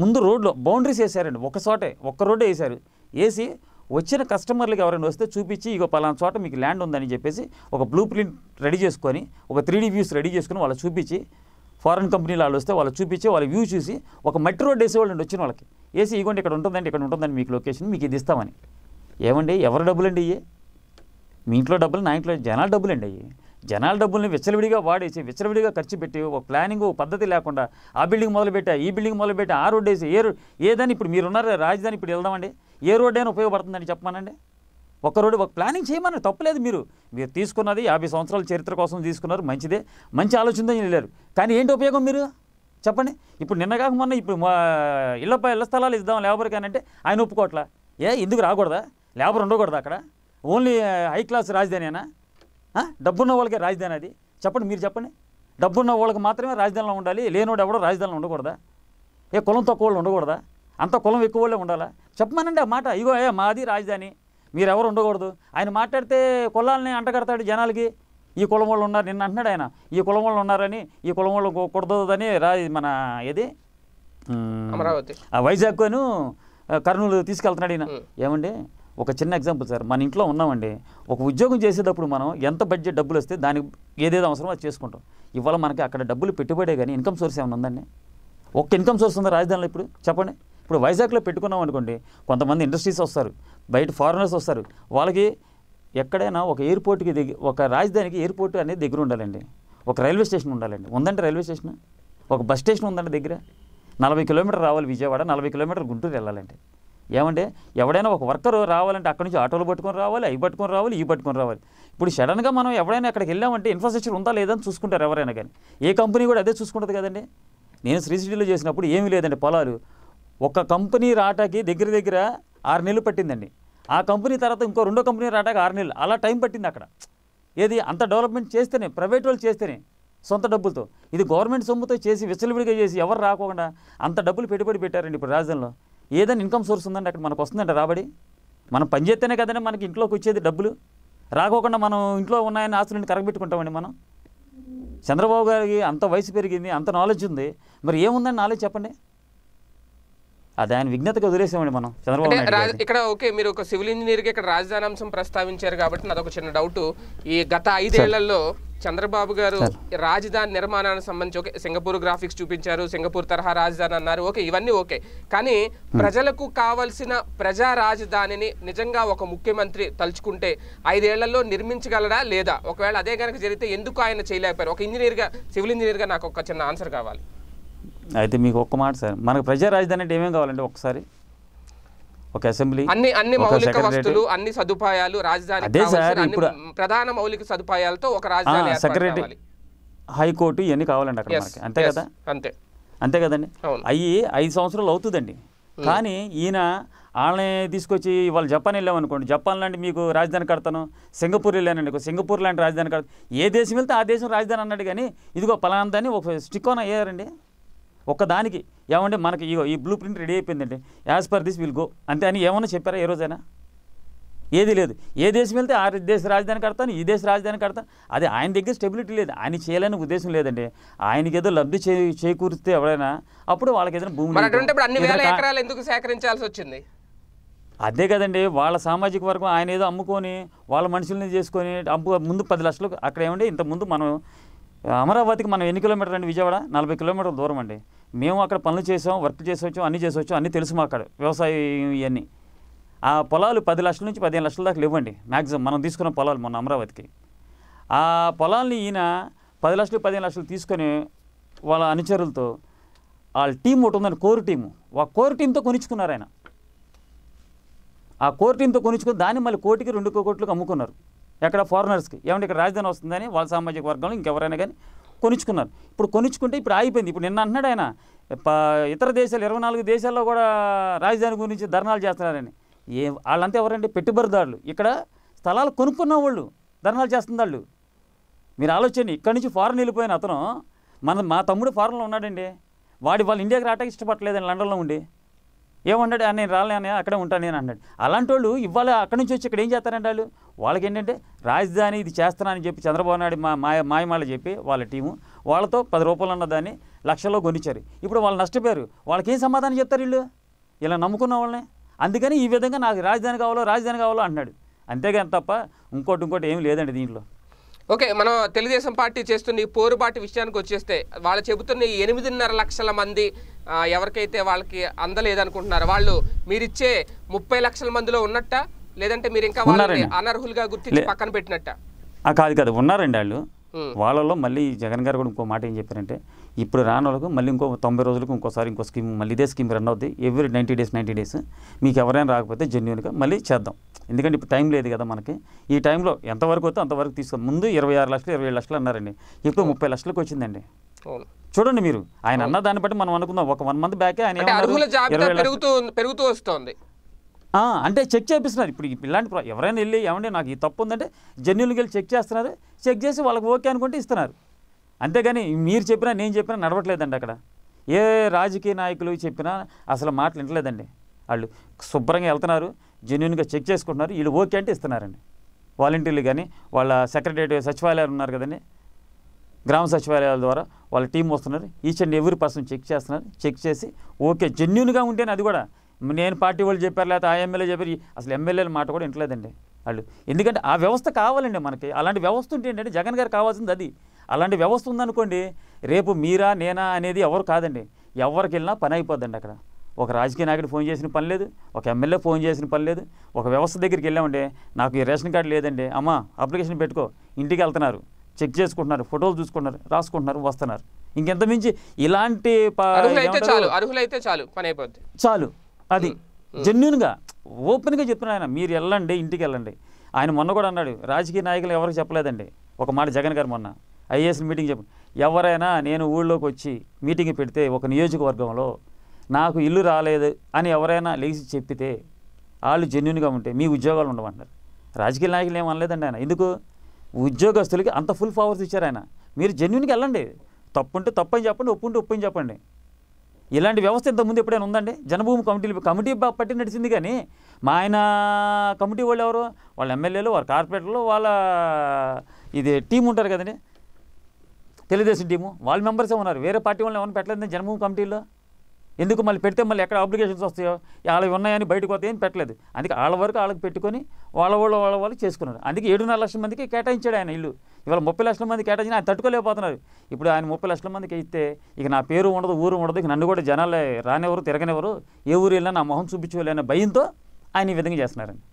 ముందు రోడ్లో బౌండరీస్ వేసారండి ఒక చోటే ఒక్క రోడ్డే వేశారు వేసి వచ్చిన కస్టమర్లకు ఎవరైనా వస్తే చూపించి ఇక పలానా చోట మీకు ల్యాండ్ ఉందని చెప్పేసి ఒక బ్లూ ప్రింట్ రెడీ చేసుకొని ఒక త్రీ వ్యూస్ రెడీ చేసుకుని వాళ్ళకి చూపించి ఫారెన్ కంపెనీలు వాళ్ళు వస్తే వాళ్ళు చూపించి వాళ్ళ వ్యూ చూసి ఒక మెట్రో రోడ్ వాళ్ళు వచ్చిన వాళ్ళకి వేసి ఇగోండి ఇక్కడ ఉంటుందండి ఇక్కడ ఉంటుందండి మీకు లొకేషన్ మీకు ఇది ఇస్తామని ఏమండి ఎవరు డబ్బులండి ఇవి మీ ఇంట్లో డబ్బులు నా ఇంట్లో జనాల డబ్బులండి అయ్యి జనాల డబ్బుల్ని విచ్చలవిడిగా వాడేసి విచ్చలవిడిగా ఖర్చు పెట్టి ఒక ప్లానింగ్ పద్ధతి లేకుండా ఆ బిల్డింగ్ మొదలుపెట్టా ఈ బిల్డింగ్ మొదలుపెట్టా ఆ రోడ్ వేసి ఏ ఏదని ఇప్పుడు మీరున్నారు రాజధాని ఇప్పుడు వెళ్దామండి ఏ రోడ్ అయినా ఉపయోగపడుతుందని చెప్పమానండి ఒకరోడు ఒక ప్లానింగ్ చేయమన్నారు తప్పలేదు మీరు మీరు తీసుకున్నది యాభై సంవత్సరాల చరిత్ర కోసం తీసుకున్నారు మంచిదే మంచి ఆలోచనతో వెళ్ళారు కానీ ఏంటి ఉపయోగం మీరు చెప్పండి ఇప్పుడు నిన్నగాక మొన్న ఇప్పుడు ఇళ్ళపై ఇళ్ళ స్థలాలు ఇద్దాం లేబర్కి అని అంటే ఆయన ఒప్పుకోవట్లా ఏ ఎందుకు రాకూడదా లేబర్ ఉండకూడదు అక్కడ ఓన్లీ హై క్లాస్ రాజధానేనా డబ్బున్న వాళ్ళకే రాజధాని అది చెప్పండి మీరు చెప్పండి డబ్బున్న వాళ్ళకి మాత్రమే రాజధానిలో ఉండాలి లేనివాడు ఎవడో రాజధానిలో ఉండకూడదా ఏ కులం తక్కువ వాళ్ళు ఉండకూడదా అంత కులం ఎక్కువ వాళ్ళే ఉండాలా చెప్పమనండి ఆ మాట ఇగో ఏ మాది రాజధాని మీరెవరు ఉండకూడదు ఆయన మాట్లాడితే కులాలని అంటగడతాడు జనాలకి ఈ కులం వాళ్ళు ఉన్నారు నిన్న అంటున్నాడు ఆయన ఈ కులం వాళ్ళు ఉన్నారని ఈ కులం వాళ్ళు కుడదని రా మన ఏది అమరావతి అను కర్నూలు తీసుకెళ్తున్నాడు ఈయన ఏమండి ఒక చిన్న ఎగ్జాంపుల్ సార్ మన ఇంట్లో ఉన్నామండి ఒక ఉద్యోగం చేసేటప్పుడు మనం ఎంత బడ్జెట్ డబ్బులు వస్తే దానికి ఏదేదో అవసరమో అది చేసుకుంటాం ఇవాళ మనకి అక్కడ డబ్బులు పెట్టుబడే కానీ ఇన్కమ్ సోర్స్ ఏమైనా ఉందండి ఒక్క ఇన్కమ్ సోర్స్ ఉందా రాజధానిలో ఇప్పుడు చెప్పండి ఇప్పుడు వైజాగ్లో పెట్టుకున్నాం అనుకోండి కొంతమంది ఇండస్ట్రీస్ వస్తారు బయట ఫారినర్స్ వస్తారు వాళ్ళకి ఎక్కడైనా ఒక ఎయిర్పోర్ట్కి దిగి ఒక రాజధానికి ఎయిర్పోర్ట్ అనేది దగ్గర ఉండాలండి ఒక రైల్వే స్టేషన్ ఉండాలండి ఉందంటే రైల్వే స్టేషన్ ఒక బస్ స్టేషన్ ఉందండి దగ్గర నలభై కిలోమీటర్ రావాలి విజయవాడ నలభై కిలోమీటర్ గుంటూరు వెళ్ళాలండి ఏమంటే ఎవడైనా ఒక వర్కర్ రావాలంటే అక్కడి నుంచి ఆటోలు పట్టుకొని రావాలి అవి పట్టుకొని రావాలి ఈ పట్టుకొని రావాలి ఇప్పుడు సడన్గా మనం ఎవడైనా అక్కడికి వెళ్ళామంటే ఇన్ఫ్రాస్ట్రక్చర్ ఉందా లేదా అని చూసుకుంటారు ఎవరైనా కానీ ఏ కంపెనీ కూడా అదే చూసుకుంటుంది కదండి నేను శ్రీశ్రీలో చేసినప్పుడు ఏమీ లేదండి పొలాలు ఒక కంపెనీ రాటాకి దగ్గర దగ్గర ఆరు నెలలు పట్టిందండి ఆ కంపెనీ తర్వాత ఇంకో రెండో కంపెనీ రాటాక ఆరు నెలలు అలా టైం పట్టింది అక్కడ ఏది అంత డెవలప్మెంట్ చేస్తేనే ప్రైవేట్ వాళ్ళు చేస్తేనే సొంత డబ్బులతో ఇది గవర్నమెంట్ సొమ్ముతో చేసి విచ్చలవిడిగా చేసి ఎవరు రాకుండా అంత డబ్బులు పెట్టుబడి పెట్టారండి ఇప్పుడు రాజధానిలో ఏదైనా ఇన్కమ్ సోర్స్ ఉందండి అక్కడ మనకు వస్తుందండి రాబడి మనం పని చేస్తేనే కదండి మనకి ఇంట్లోకి వచ్చేది డబ్బులు రాకోకుండా మనం ఇంట్లో ఉన్నాయని ఆస్తులను కరగబెట్టుకుంటామండి మనం చంద్రబాబు గారికి అంత వయసు పెరిగింది అంత నాలెడ్జ్ ఉంది మరి ఏముందని నాలెడ్జ్ చెప్పండి ఆయన వదిలేసామండి మనం చంద్రబాబు ఇక్కడ ఓకే మీరు ఒక సివిల్ ఇంజనీర్ గా ఇక్కడ రాజధాని అంశం ప్రస్తావించారు కాబట్టి నాదొక చిన్న డౌట్ ఈ గత ఐదేళ్లలో చంద్రబాబు గారు రాజధాని నిర్మాణానికి సంబంధించి ఓకే సింగపూర్ గ్రాఫిక్స్ చూపించారు సింగపూర్ తరహా రాజధాని అన్నారు ఓకే ఇవన్నీ ఓకే కానీ ప్రజలకు కావలసిన ప్రజా రాజధానిని నిజంగా ఒక ముఖ్యమంత్రి తలుచుకుంటే ఐదేళ్లలో నిర్మించగలడా లేదా ఒకవేళ అదే కనుక జరిగితే ఎందుకు ఆయన చేయలేకపోయారు ఒక ఇంజనీర్గా సివిల్ ఇంజనీర్గా నాకు ఒక చిన్న ఆన్సర్ కావాలి అయితే మీకు ఒక్క మాట సార్ మనకు ప్రజా రాజధాని అంటే ఏమేమి కావాలంటే ఒకసారి ఒక అసెంబ్లీ అన్ని అన్ని మౌలిక వస్తువులు అన్ని సదుపాయాలు రాజధాని అదే సార్ ఇప్పుడు ప్రధాన మౌలిక సదుపాయాలతో ఒక రాజధాని సెక్రటరీ హైకోర్టు ఇవన్నీ కావాలండి అక్కడ మనకి అంతే కదా అంతే అంతే కదండి అయ్యి ఐదు సంవత్సరాలు అవుతుందండి hmm. కానీ ఈయన వాళ్ళని తీసుకొచ్చి వాళ్ళు జపాన్ వెళ్ళామనుకోండి జపాన్ లాంటి మీకు రాజధాని కడతాను సింగపూర్ వెళ్ళానండి సింగపూర్ లాంటి రాజధాని కడతాను ఏ దేశం వెళ్తే ఆ దేశం రాజధాని అన్నాడు కానీ ఇదిగో పలానా దాన్ని ఒక స్టిక్ ఆన్ అయ్యారండి ఒక్కదానికి ఏమంటే మనకి ఇగో ఈ బ్లూ ప్రింట్ రెడీ అయిపోయిందండి as per this will go అంతే అని ఏమన్నా చెప్పారా ఏ రోజైనా ఏది లేదు ఏ దేశం వెళ్తే ఆ దేశ రాజధాని కడతాను ఈ దేశ రాజధాని కడతాను అది ఆయన దగ్గర స్టెబిలిటీ లేదు ఆయన చేయాలని ఉద్దేశం లేదండి ఆయనకి ఏదో లబ్ధి చేకూరిస్తే ఎవరైనా అప్పుడు వాళ్ళకి ఏదైనా భూమి ఎందుకు సేకరించాల్సి వచ్చింది అదే కదండి వాళ్ళ సామాజిక వర్గం ఆయన ఏదో అమ్ముకొని వాళ్ళ మనుషుల్ని చేసుకొని అమ్ము ముందు పది లక్షలు అక్కడ ఏమండి ఇంత ముందు మనం అమరావతికి మనం ఎన్ని కిలోమీటర్లు అండి విజయవాడ నలభై కిలోమీటర్ల దూరం అండి మేము అక్కడ పనులు చేసాం వర్క్ చేసొచ్చాం అన్నీ చేసొచ్చాం అన్నీ తెలుసు మా అక్కడ వ్యవసాయం ఇవన్నీ ఆ పొలాలు పది లక్షల నుంచి పదిహేను లక్షల దాకా లేవండి మ్యాక్సిమం మనం తీసుకున్న పొలాలు మొన్న అమరావతికి ఆ పొలాల్ని ఈయన పది లక్షలు పదిహేను లక్షలు తీసుకొని వాళ్ళ అనుచరులతో వాళ్ళ టీం ఒకటి ఉందండి కోర్ టీము ఆ కోర్ టీంతో కొనుచుకున్నారు ఆయన ఆ కోర్ టీంతో కొనిచ్చుకుని దాన్ని మళ్ళీ కోటికి రెండు కోట్లకు అమ్ముకున్నారు ఎక్కడ ఫారినర్స్కి ఏమంటే ఇక్కడ రాజధాని వస్తుందని వాళ్ళ సామాజిక వర్గంలో ఇంకెవరైనా కానీ కొనుచుకున్నారు ఇప్పుడు కొనుచుకుంటే ఇప్పుడు ఆగిపోయింది ఇప్పుడు నిన్న అంటున్నాడు ఆయన ఇతర దేశాలు ఇరవై నాలుగు దేశాల్లో కూడా రాజధాని గురించి ధర్నాలు చేస్తున్నారని ఏ వాళ్ళంతా ఎవరండి పెట్టుబడిదారులు ఇక్కడ స్థలాలు కొనుక్కున్న వాళ్ళు ధర్నాలు చేస్తున్న వాళ్ళు మీరు ఆలోచించండి ఇక్కడి నుంచి ఫారెన్ వెళ్ళిపోయిన అతను మన మా తమ్ముడు ఫారెన్లో ఉన్నాడండి వాడి వాళ్ళు ఇండియాకి రావడానికి ఇష్టపడలేదండి లండన్లో ఉండి ఏమన్నాడు నేను రాలేనే అక్కడే ఉంటాను నేను అన్నాడు అలాంటి వాళ్ళు ఇవాళ అక్కడి నుంచి వచ్చి ఇక్కడ ఏం చేస్తారంటే వాళ్ళు వాళ్ళకి ఏంటంటే రాజధాని ఇది చేస్తానని చెప్పి చంద్రబాబు నాయుడు మా మాయ మాయమాల చెప్పి వాళ్ళ టీము వాళ్ళతో పది రూపాయలు ఉన్నదాన్ని దాన్ని లక్షల్లో కొనిచ్చారు ఇప్పుడు వాళ్ళు నష్టపోయారు వాళ్ళకి ఏం సమాధానం చెప్తారు వీళ్ళు ఇలా నమ్ముకున్న వాళ్ళని అందుకని ఈ విధంగా నాకు రాజధాని కావాలో రాజధాని కావాలో అంటున్నాడు అంతేగాని తప్ప ఇంకోటి ఇంకోటి ఏం లేదండి దీంట్లో ఓకే మనం తెలుగుదేశం పార్టీ చేస్తున్న ఈ పోరుబాటు విషయానికి వచ్చేస్తే వాళ్ళు చెబుతున్న ఈ ఎనిమిదిన్నర లక్షల మంది ఎవరికైతే వాళ్ళకి అందలేదనుకుంటున్నారు వాళ్ళు మీరిచ్చే ముప్పై లక్షల మందిలో ఉన్నట్ట లేదంటే మీరు ఇంకా వాళ్ళని అనర్హులుగా గుర్తించి పక్కన పెట్టినట్ట కాదు కాదు ఉన్నారండి వాళ్ళు వాళ్ళలో మళ్ళీ జగన్ గారు కూడా ఇంకో మాట ఏం చెప్పారంటే ఇప్పుడు రాని వాళ్ళకు మళ్ళీ ఇంకో తొంభై రోజులకు ఇంకోసారి ఇంకో స్కీమ్ మళ్ళీ ఇదే స్కీమ్ రన్ అవుద్ది every ninety days ninety days మీకు ఎవరైనా రాకపోతే జెన్యున్గా మళ్ళీ చేద్దాం ఎందుకంటే ఇప్పుడు టైం లేదు కదా మనకి ఈ టైంలో ఎంతవరకు వస్తే అంతవరకు తీసుకొని ముందు ఇరవై ఆరు లక్షలు ఇరవై లక్షలు అన్నారండి ఇప్పుడు ముప్పై లక్షలకు వచ్చిందండి చూడండి మీరు ఆయన అన్న దాన్ని బట్టి మనం అనుకుందాం ఒక వన్ మంత్ బ్యాకే ఆయన పెరుగుతూ వస్తుంది అంటే చెక్ చేపిస్తున్నారు ఇప్పుడు ఇలాంటి ఎవరైనా వెళ్ళి ఏమంటే నాకు ఈ తప్పు ఉందంటే జన్యులకి వెళ్ళి చెక్ చేస్తున్నారు చెక్ చేసి వాళ్ళకి ఓకే అనుకుంటే ఇస్తున్నారు అంతేగాని మీరు చెప్పినా నేను చెప్పినా నడవట్లేదండి అక్కడ ఏ రాజకీయ నాయకులు చెప్పినా అసలు మాటలు వింటలేదండి వాళ్ళు శుభ్రంగా వెళ్తున్నారు జెన్యున్గా చెక్ చేసుకుంటున్నారు వీళ్ళు ఓకే అంటే ఇస్తున్నారండి వాలంటీర్లు కానీ వాళ్ళ సెక్రటరీ సచివాలయాలు ఉన్నారు కదండి గ్రామ సచివాలయాల ద్వారా వాళ్ళ టీం వస్తున్నారు each and every person check చేస్తున్నారు చెక్ చేసి ఓకే జెన్యున్గా ఉంటేనే అది కూడా నేను పార్టీ వాళ్ళు చెప్పారు లేకపోతే ఆ ఎమ్మెల్యే చెప్పారు అసలు ఎమ్మెల్యేల మాట కూడా వింటలేదండి వాళ్ళు ఎందుకంటే ఆ వ్యవస్థ కావాలండి మనకి అలాంటి వ్యవస్థ ఉంటే ఏంటంటే జగన్ గారు కావాల్సింది అది అలాంటి వ్యవస్థ ఉందనుకోండి రేపు మీరా నేనా అనేది ఎవరు కాదండి ఎవరికి వెళ్ళినా పని అయిపోద్దండి అక్కడ ఒక రాజకీయ నాయకుడు ఫోన్ చేసిన పని లేదు ఒక ఎమ్మెల్యే ఫోన్ చేసిన పని లేదు ఒక వ్యవస్థ దగ్గరికి వెళ్ళామంటే నాకు ఈ రేషన్ కార్డు లేదండి అమ్మ అప్లికేషన్ పెట్టుకో ఇంటికి వెళ్తున్నారు చెక్ చేసుకుంటున్నారు ఫోటోలు చూసుకుంటున్నారు రాసుకుంటున్నారు వస్తున్నారు ఇంకెంత మించి ఇలాంటి అర్హులైతే చాలు పని అయిపోద్ది చాలు అది జెన్యున్గా ఓపెన్గా చెప్తున్నా ఆయన మీరు వెళ్ళండి ఇంటికి వెళ్ళండి ఆయన మొన్న కూడా అన్నాడు రాజకీయ నాయకులు ఎవరికి చెప్పలేదండి ఒక మాట జగన్ గారు మొన్న ఐఏఎస్ మీటింగ్ చెప్పు ఎవరైనా నేను ఊళ్ళోకి వచ్చి మీటింగ్ పెడితే ఒక నియోజకవర్గంలో నాకు ఇల్లు రాలేదు అని ఎవరైనా లేచి చెప్పితే వాళ్ళు జెన్యున్గా ఉంటే మీ ఉద్యోగాలు ఉండమంటారు రాజకీయ నాయకులు ఏమనలేదండి ఆయన ఎందుకు ఉద్యోగస్తులకి అంత ఫుల్ పవర్స్ ఇచ్చారు ఆయన మీరు జెన్యున్కి వెళ్ళండి తప్పుంటే తప్పని చెప్పండి ఒప్పుంటే ఒప్పని చెప్పండి ఇలాంటి వ్యవస్థ ఇంతకుముందు ఎప్పుడైనా ఉందండి జనభూమి కమిటీలు కమిటీ పట్టి నడిచింది కానీ మా ఆయన కమిటీ వాళ్ళు ఎవరు వాళ్ళ ఎమ్మెల్యేలు వాళ్ళ కార్పొరేటర్లు వాళ్ళ ఇది టీం ఉంటారు కదండి తెలుగుదేశం టీము వాళ్ళ మెంబర్సే ఉన్నారు వేరే పార్టీ వాళ్ళు ఏమైనా పెట్టలేదండి జనభూమి కమిటీలో ఎందుకు మళ్ళీ పెడితే మళ్ళీ ఎక్కడ అప్లికేషన్స్ వస్తాయో వాళ్ళవి ఉన్నాయని బయటకు వస్తాయని పెట్టలేదు అందుకే వాళ్ళ వరకు వాళ్ళకి పెట్టుకొని వాళ్ళ వాళ్ళు వాళ్ళ వాళ్ళు చేసుకున్నారు అందుకే ఏడున్నర లక్షల మందికి కేటాయించాడు ఆయన ఇల్లు ఇవాళ ముప్పై లక్షల మంది కేటాయించిన ఆయన తట్టుకోలేకపోతున్నారు ఇప్పుడు ఆయన ముప్పై లక్షల మందికి ఇస్తే ఇక నా పేరు ఉండదు ఊరు ఉండదు ఇక నన్ను కూడా జనాలే రానివ్వరు తిరగనివ్వరు ఏ ఊరు వెళ్ళినా నా మొహం చూపించలేని భయంతో ఆయన ఈ విధంగా చేస్తున్నారండి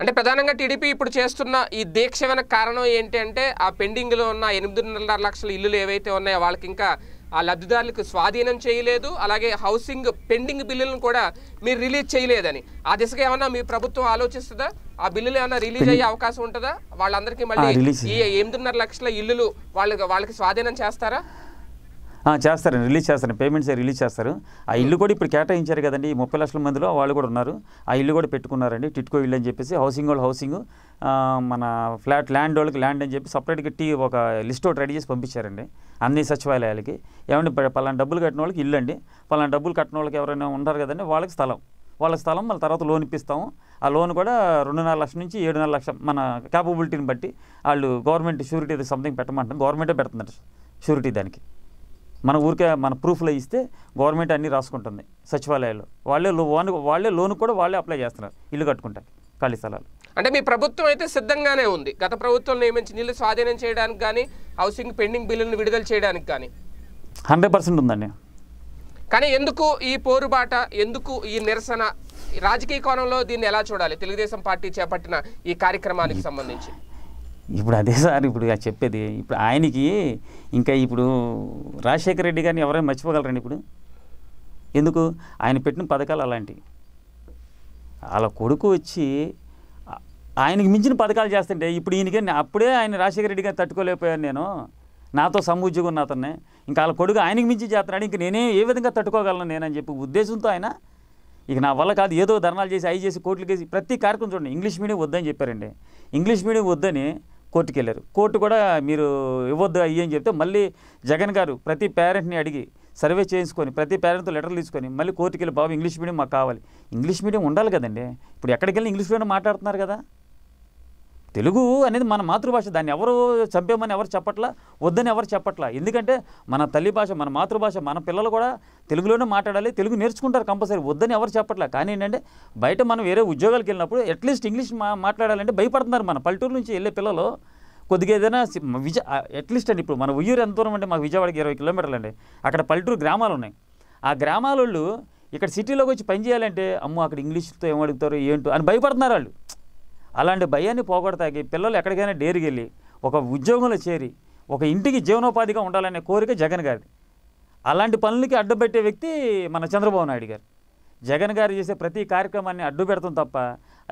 అంటే ప్రధానంగా టీడీపీ ఇప్పుడు చేస్తున్న ఈ దీక్ష కారణం ఏంటి అంటే ఆ పెండింగ్లో ఉన్న ఎనిమిదిన్నర లక్షల ఇల్లులు ఏవైతే ఉన్నాయో వాళ్ళకి ఇంకా ఆ లబ్ధిదారులకు స్వాధీనం చేయలేదు అలాగే హౌసింగ్ పెండింగ్ బిల్లులను కూడా మీరు రిలీజ్ చేయలేదని ఆ దిశగా ఏమన్నా మీ ప్రభుత్వం ఆలోచిస్తుందా ఆ బిల్లులు ఏమైనా రిలీజ్ అయ్యే అవకాశం ఉంటుందా వాళ్ళందరికీ మళ్ళీ ఈ ఎనిమిదిన్నర లక్షల ఇల్లులు వాళ్ళకి వాళ్ళకి స్వాధీనం చేస్తారా చేస్తారండి రిలీజ్ చేస్తారు పేమెంట్స్ రిలీజ్ చేస్తారు ఆ ఇల్లు hmm. కూడా ఇప్పుడు కేటాయించారు కదండి ముప్పై లక్షల మందిలో వాళ్ళు కూడా ఉన్నారు ఆ ఇల్లు కూడా పెట్టుకున్నారండి టిట్కో ఇల్లు అని చెప్పేసి హౌసింగ్ వాళ్ళు హౌసింగ్ మన ఫ్లాట్ ల్యాండ్ వాళ్ళకి ల్యాండ్ అని చెప్పి సపరేట్గా టీ ఒక లిస్ట్ ఒకటి రెడీ చేసి పంపించారండి అన్ని సచివాలయాలకి ఏమంటే పలానా డబ్బులు కట్టిన వాళ్ళకి ఇల్లు అండి పలానా డబ్బులు కట్టిన వాళ్ళకి ఎవరైనా ఉన్నారు కదండి వాళ్ళకి స్థలం వాళ్ళ స్థలం మళ్ళీ తర్వాత లోన్ ఇప్పిస్తాము ఆ లోన్ కూడా రెండున్నర లక్షల నుంచి ఏడున్నర లక్ష మన క్యాపబిలిటీని బట్టి వాళ్ళు గవర్నమెంట్ షూరిటీ సంథింగ్ పెట్టమంటారు గవర్నమెంటే పెడుతుంది షూరిటీ దానికి మన ఊరికే మన ప్రూఫ్లో ఇస్తే గవర్నమెంట్ అన్నీ రాసుకుంటుంది సచివాలయాలు వాళ్ళే లోన్ వాళ్ళే లోన్ కూడా వాళ్ళే అప్లై చేస్తున్నారు ఇల్లు కట్టుకుంటారు ఖాళీ స్థలాలు అంటే మీ ప్రభుత్వం అయితే సిద్ధంగానే ఉంది గత ప్రభుత్వం నియమించి నీళ్ళు స్వాధీనం చేయడానికి కానీ హౌసింగ్ పెండింగ్ బిల్లులను విడుదల చేయడానికి కానీ హండ్రెడ్ పర్సెంట్ ఉందండి కానీ ఎందుకు ఈ పోరుబాట ఎందుకు ఈ నిరసన రాజకీయ కోణంలో దీన్ని ఎలా చూడాలి తెలుగుదేశం పార్టీ చేపట్టిన ఈ కార్యక్రమానికి సంబంధించి ఇప్పుడు అదే సార్ ఇప్పుడు చెప్పేది ఇప్పుడు ఆయనకి ఇంకా ఇప్పుడు రాజశేఖర రెడ్డి గారిని ఎవరైనా మర్చిపోగలరండి ఇప్పుడు ఎందుకు ఆయన పెట్టిన పథకాలు అలాంటివి అలా కొడుకు వచ్చి ఆయనకి మించిన పథకాలు చేస్తుంటే ఇప్పుడు ఈయనకే అప్పుడే ఆయన రాజశేఖర రెడ్డి గారిని తట్టుకోలేకపోయాను నేను నాతో సమూజ్యం ఉన్న అతన్నే ఇంకా వాళ్ళ కొడుకు ఆయనకి మించి చేస్తున్నాడు ఇంక నేనే ఏ విధంగా తట్టుకోగలను నేనని చెప్పి ఉద్దేశంతో ఆయన ఇక నా వల్ల కాదు ఏదో ధర్నాలు చేసి అవి చేసి కోట్లు కేసి ప్రతి కార్యక్రమం చూడండి ఇంగ్లీష్ మీడియం వద్దని చెప్పారండి ఇంగ్లీష్ మీడియం వద్దని కోర్టుకు వెళ్ళారు కోర్టు కూడా మీరు ఇవ్వద్దు అయ్యి అని చెప్తే మళ్ళీ జగన్ గారు ప్రతి పేరెంట్ని అడిగి సర్వే చేయించుకొని ప్రతి పేరెంట్తో లెటర్లు తీసుకొని మళ్ళీ కోర్టుకి వెళ్ళి బాబు ఇంగ్లీష్ మీడియం మాకు కావాలి ఇంగ్లీష్ మీడియం ఉండాలి కదండి ఇప్పుడు ఎక్కడికి వెళ్ళి ఇంగ్లీష్ మీడియం మాట్లాడుతున్నారు కదా తెలుగు అనేది మన మాతృభాష దాన్ని ఎవరు చంపేమని ఎవరు చెప్పట్లా వద్దని ఎవరు చెప్పట్లా ఎందుకంటే మన తల్లి భాష మన మాతృభాష మన పిల్లలు కూడా తెలుగులోనే మాట్లాడాలి తెలుగు నేర్చుకుంటారు కంపల్సరీ వద్దని ఎవరు చెప్పట్లా కానీ ఏంటంటే బయట మనం వేరే ఉద్యోగాలకు వెళ్ళినప్పుడు అట్లీస్ట్ ఇంగ్లీష్ మాట్లాడాలంటే భయపడుతున్నారు మన పల్లెటూరు నుంచి వెళ్ళే పిల్లలు కొద్దిగా ఏదైనా విజయ అట్లీస్ట్ అండి ఇప్పుడు మన ఉయ్యూరు ఎంత దూరం అంటే మాకు విజయవాడకి ఇరవై కిలోమీటర్లు అండి అక్కడ పల్లెటూరు గ్రామాలు ఉన్నాయి ఆ గ్రామాల ఇక్కడ సిటీలోకి వచ్చి పని చేయాలంటే అమ్మో అక్కడ ఇంగ్లీష్తో ఏం అడుగుతారు ఏంటో అని భయపడుతున్నారు వాళ్ళు అలాంటి భయాన్ని పోగొడతాకి పిల్లలు ఎక్కడికైనా వెళ్ళి ఒక ఉద్యోగంలో చేరి ఒక ఇంటికి జీవనోపాధిగా ఉండాలనే కోరిక జగన్ గారిది అలాంటి పనులకి అడ్డుపెట్టే వ్యక్తి మన చంద్రబాబు నాయుడు గారు జగన్ గారు చేసే ప్రతి కార్యక్రమాన్ని అడ్డు పెడతాం తప్ప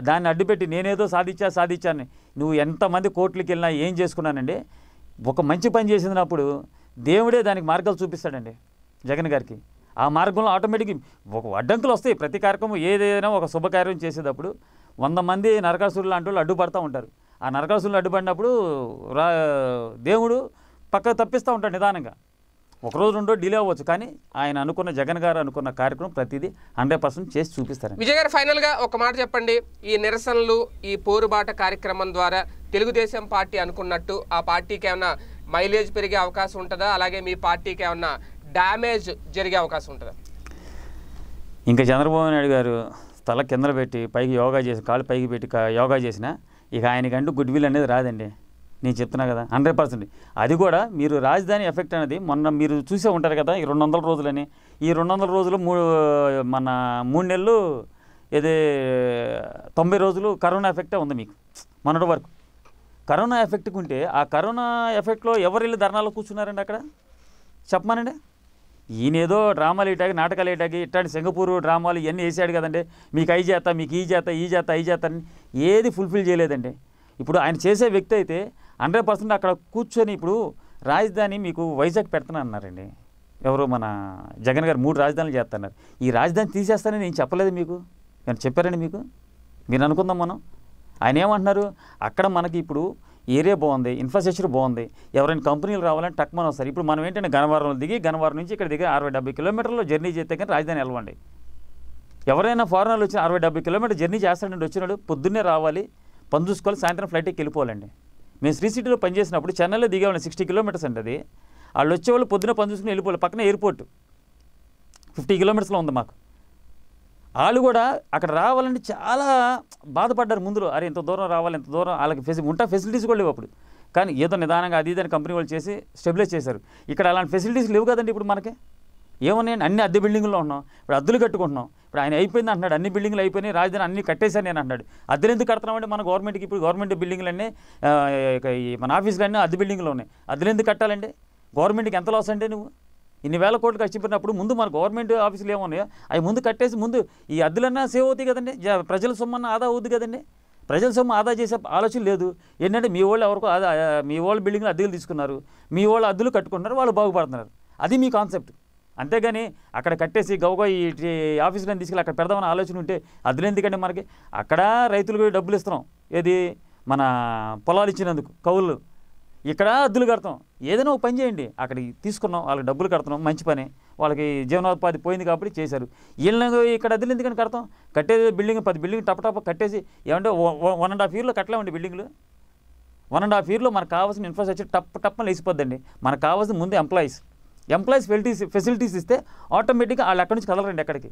దాన్ని అడ్డుపెట్టి నేనేదో సాధించా సాధించాను నువ్వు ఎంతమంది కోట్లకి వెళ్ళినా ఏం చేసుకున్నానండి ఒక మంచి పని చేసినప్పుడు దేవుడే దానికి మార్గాలు చూపిస్తాడండి జగన్ గారికి ఆ మార్గంలో ఆటోమేటిక్ ఒక అడ్డంకులు వస్తాయి ప్రతి కార్యక్రమం ఏదైనా ఒక శుభకార్యం చేసేటప్పుడు వంద మంది నరకాసురులు లాంటి వాళ్ళు అడ్డుపడతా ఉంటారు ఆ నరకాసురులు అడ్డుపడినప్పుడు రా దేవుడు పక్క తప్పిస్తూ ఉంటాడు నిదానంగా ఒకరోజు రెండో డిలే అవ్వచ్చు కానీ ఆయన అనుకున్న జగన్ గారు అనుకున్న కార్యక్రమం ప్రతిదీ హండ్రెడ్ పర్సెంట్ చేసి చూపిస్తారు విజయ్ గారు ఫైనల్గా ఒక మాట చెప్పండి ఈ నిరసనలు ఈ పోరుబాట కార్యక్రమం ద్వారా తెలుగుదేశం పార్టీ అనుకున్నట్టు ఆ పార్టీకి ఏమైనా మైలేజ్ పెరిగే అవకాశం ఉంటుందా అలాగే మీ పార్టీకి ఏమైనా డ్యామేజ్ జరిగే అవకాశం ఉంటుందా ఇంకా చంద్రబాబు నాయుడు గారు తల కింద పెట్టి పైకి యోగా చేసి కాళ్ళు పైకి పెట్టి యోగా చేసినా ఇక ఆయనకంటూ గుడ్ విల్ అనేది రాదండి నేను చెప్తున్నా కదా హండ్రెడ్ పర్సెంట్ అది కూడా మీరు రాజధాని ఎఫెక్ట్ అనేది మొన్న మీరు చూసే ఉంటారు కదా ఈ రెండు వందల రోజులని ఈ రెండు వందల రోజులు మూడు మన మూడు నెలలు ఇది తొంభై రోజులు కరోనా ఎఫెక్టే ఉంది మీకు మొన్నటి వరకు కరోనా ఎఫెక్ట్కి ఉంటే ఆ కరోనా ఎఫెక్ట్లో ఎవరు వెళ్ళి ధర్నాలో కూర్చున్నారండి అక్కడ చెప్పమానండి ఈయనేదో డ్రామాలు ఇటాకి నాటకాలు ఇటాకి ఇట్లాంటి సింగపూర్ డ్రామాలు ఇవన్నీ వేసాడు కదండి మీకు ఐ చేత మీకు ఈ చేత ఈ చేత ఐ చేత అని ఏది ఫుల్ఫిల్ చేయలేదండి ఇప్పుడు ఆయన చేసే వ్యక్తి అయితే హండ్రెడ్ పర్సెంట్ అక్కడ కూర్చొని ఇప్పుడు రాజధాని మీకు వైజాగ్ అన్నారండి ఎవరు మన జగన్ గారు మూడు రాజధానులు చేస్తున్నారు ఈ రాజధాని తీసేస్తానని నేను చెప్పలేదు మీకు నేను చెప్పారండి మీకు మీరు అనుకుందాం మనం ఆయన ఏమంటున్నారు అక్కడ మనకి ఇప్పుడు ఏరియా బాగుంది ఇన్ఫ్రాస్ట్రక్చర్ బాగుంది ఎవరైనా కంపెనీలు రావాలంటే టక్ మనం వస్తారు ఇప్పుడు మనం ఏంటంటే గనవరంలో దిగి గనవరం నుంచి ఇక్కడ దిగి అరవై డెబ్బై కిలోమీటర్లో జర్నీ చేస్తే కానీ రాజధాని వెళ్ళండి ఎవరైనా ఫారినర్లు వచ్చిన అరవై డెబ్బై కిలోమీటర్ జర్నీ చేస్తాడండి వచ్చినాడు పొద్దున్నే రావాలి పని చూసుకోవాలి సాయంత్రం ఫ్లైట్కి వెళ్ళిపోవాలండి మేము శ్రీ సిటీలో పనిచేసినప్పుడు చెన్నైలో దిగామండి సిక్స్టీ కిలోమీటర్స్ అండి అది వాళ్ళు వచ్చేవాళ్ళు పొద్దున్న పని చూసుకుని వెళ్ళిపోవాలి పక్కన ఎయిర్పోర్ట్ ఫిఫ్టీ కిలోమీటర్స్లో ఉంది మాకు వాళ్ళు కూడా అక్కడ రావాలంటే చాలా బాధపడ్డారు ముందులో అరే ఇంత దూరం రావాలి ఇంత దూరం వాళ్ళకి ఫెసి ఉంటా ఫెసిలిటీస్ కూడా లేవు అప్పుడు కానీ ఏదో నిదానంగా అది ఇదని కంపెనీ వాళ్ళు చేసి స్టెబిలైజ్ చేశారు ఇక్కడ అలాంటి ఫెసిలిటీస్ లేవు కదండి ఇప్పుడు మనకి ఏమన్నాయి అన్ని అద్దె బిల్డింగ్లో ఉన్నాం ఇప్పుడు అద్దెలు కట్టుకుంటున్నాం ఇప్పుడు ఆయన అయిపోయింది అంటున్నాడు అన్ని బిల్డింగ్లు అయిపోయినాయి రాజధాని అన్ని కట్టేశాను నేను అంటున్నాడు అద్దెలు ఎందుకు కడుతున్నామంటే మన గవర్నమెంట్కి ఇప్పుడు గవర్నమెంట్ బిల్డింగ్లు అన్నీ మన ఆఫీసులన్నీ అద్దె బిల్డింగ్లు ఉన్నాయి అద్దెలు ఎందుకు కట్టాలండి గవర్నమెంట్కి ఎంత లాస్ అండి నువ్వు ఇన్ని వేల కోట్లు కష్టపడినప్పుడు ముందు మన గవర్నమెంట్ ఆఫీసులు ఏమన్నాయో అవి ముందు కట్టేసి ముందు ఈ అద్దెలన్నా సేవ్ అవుతాయి కదండి ప్రజల సొమ్మన్నా ఆదా అవుద్ది కదండి ప్రజల సొమ్ము ఆదా చేసే ఆలోచన లేదు ఏంటంటే మీ వాళ్ళు ఎవరికో ఆదా మీ వాళ్ళు బిల్డింగ్లు అద్దెలు తీసుకున్నారు మీ వాళ్ళు అద్దెలు కట్టుకుంటున్నారు వాళ్ళు బాగుపడుతున్నారు అది మీ కాన్సెప్ట్ అంతేగాని అక్కడ కట్టేసి గౌగా ఈ ఆఫీసులను తీసుకెళ్ళి అక్కడ పెడదామని ఆలోచన ఉంటే అదిలో ఎందుకంటే మనకి అక్కడ రైతులకు డబ్బులు ఇస్తున్నాం ఏది మన పొలాలు ఇచ్చినందుకు కౌలు ఇక్కడ అద్దులు కడతాం ఏదైనా ఒక పని చేయండి అక్కడికి తీసుకున్నాం వాళ్ళకి డబ్బులు కడుతున్నాం మంచి పని వాళ్ళకి జీవనోపాధి పోయింది కాబట్టి చేశారు వీళ్ళని ఇక్కడ అదిలు ఎందుకంటే కడతాం కట్టేది బిల్డింగ్ పది బిల్డింగ్ టపటప కట్టేసి ఏమంటే వన్ అండ్ హాఫ్ ఇయర్లో కట్టలేమండి బిల్డింగ్లు వన్ అండ్ హాఫ్ ఇయర్లో మనకు కావాల్సిన ఇన్ఫ్రాస్ట్రక్చర్ టప్ టప్పని లేచిపోద్దండి మనకు కావాల్సిన ముందు ఎంప్లాయీస్ ఎంప్లాయీస్ ఫెసిలిటీస్ ఫెసిలిటీస్ ఇస్తే ఆటోమేటిక్గా వాళ్ళు అక్కడి నుంచి కదలరండి ఎక్కడికి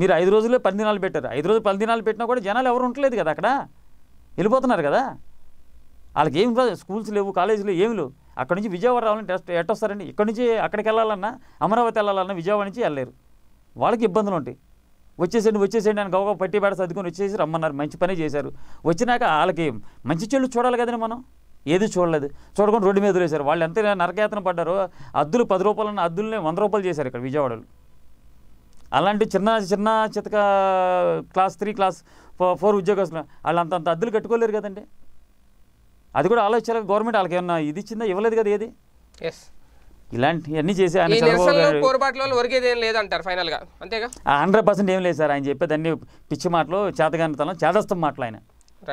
మీరు ఐదు రోజులే పది దినాలు పెట్టారు ఐదు రోజులు పది దినాలు పెట్టినా కూడా జనాలు ఎవరు ఉండలేదు కదా అక్కడ వెళ్ళిపోతున్నారు కదా వాళ్ళకి ఏం కాదు స్కూల్స్ లేవు కాలేజీలు ఏమి లేవు అక్కడి నుంచి విజయవాడ రావాలంటే టెస్ట్ ఎట్టొస్తారండి ఇక్కడ నుంచి అక్కడికి వెళ్ళాలన్నా అమరావతి వెళ్ళాలన్నా విజయవాడ నుంచి వెళ్ళలేరు వాళ్ళకి ఇబ్బందులు ఉంటాయి వచ్చేసేయండి వచ్చేసేయండి అని గౌగా పట్టి పేడ సర్దుకొని వచ్చేసి రమ్మన్నారు మంచి పనే చేశారు వచ్చినాక వాళ్ళకి మంచి చెళ్ళు చూడాలి కదండి మనం ఏది చూడలేదు చూడకుండా రోడ్డు మీద వదిలేశారు వాళ్ళు ఎంత నరకయాతన పడ్డారో అద్దులు పది రూపాయలన్న అద్దుల్ని వంద రూపాయలు చేశారు ఇక్కడ విజయవాడలో అలాంటి చిన్న చిన్న చితక క్లాస్ త్రీ క్లాస్ ఫోర్ ఉద్యోగస్తులు వాళ్ళు అంత అద్దులు కట్టుకోలేరు కదండి అది కూడా ఆలోచించాలి గవర్నమెంట్ వాళ్ళకి ఏమన్నా ఇది ఇచ్చిందా ఇవ్వలేదు కదా ఏది ఎస్ ఇలాంటివన్నీ చేసి ఆయన హండ్రెడ్ పర్సెంట్ ఏం లేదు సార్ ఆయన చెప్పేది అన్ని పిచ్చి మాటలు చేతగానితనం చేదస్తం మాటలు ఆయన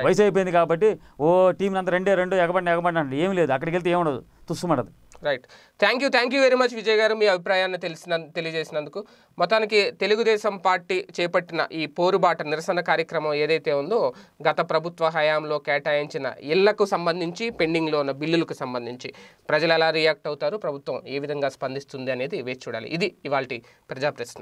వయసు అయిపోయింది కాబట్టి ఓ టీం అంతా రెండే రెండు ఎగబడి ఎగబడి అంటే ఏం లేదు అక్కడికి వెళ్తే ఏముండదు తుస్సుమడదు right thank you thank you very much Vijay garu మీ అభిప్రాయాన్ని తెలిసిన తెలియజేసినందుకు మొత్తానికి తెలుగుదేశం పార్టీ చేపట్టిన ఈ పోరుబాట నిరసన కార్యక్రమం ఏదైతే ఉందో గత ప్రభుత్వ హయాంలో కేటాయించిన ఇళ్లకు సంబంధించి పెండింగ్లో ఉన్న బిల్లులకు సంబంధించి ప్రజలు ఎలా రియాక్ట్ అవుతారు ప్రభుత్వం ఏ విధంగా స్పందిస్తుంది అనేది వేచి చూడాలి ఇది ఇవాళ ప్రజాప్రశ్న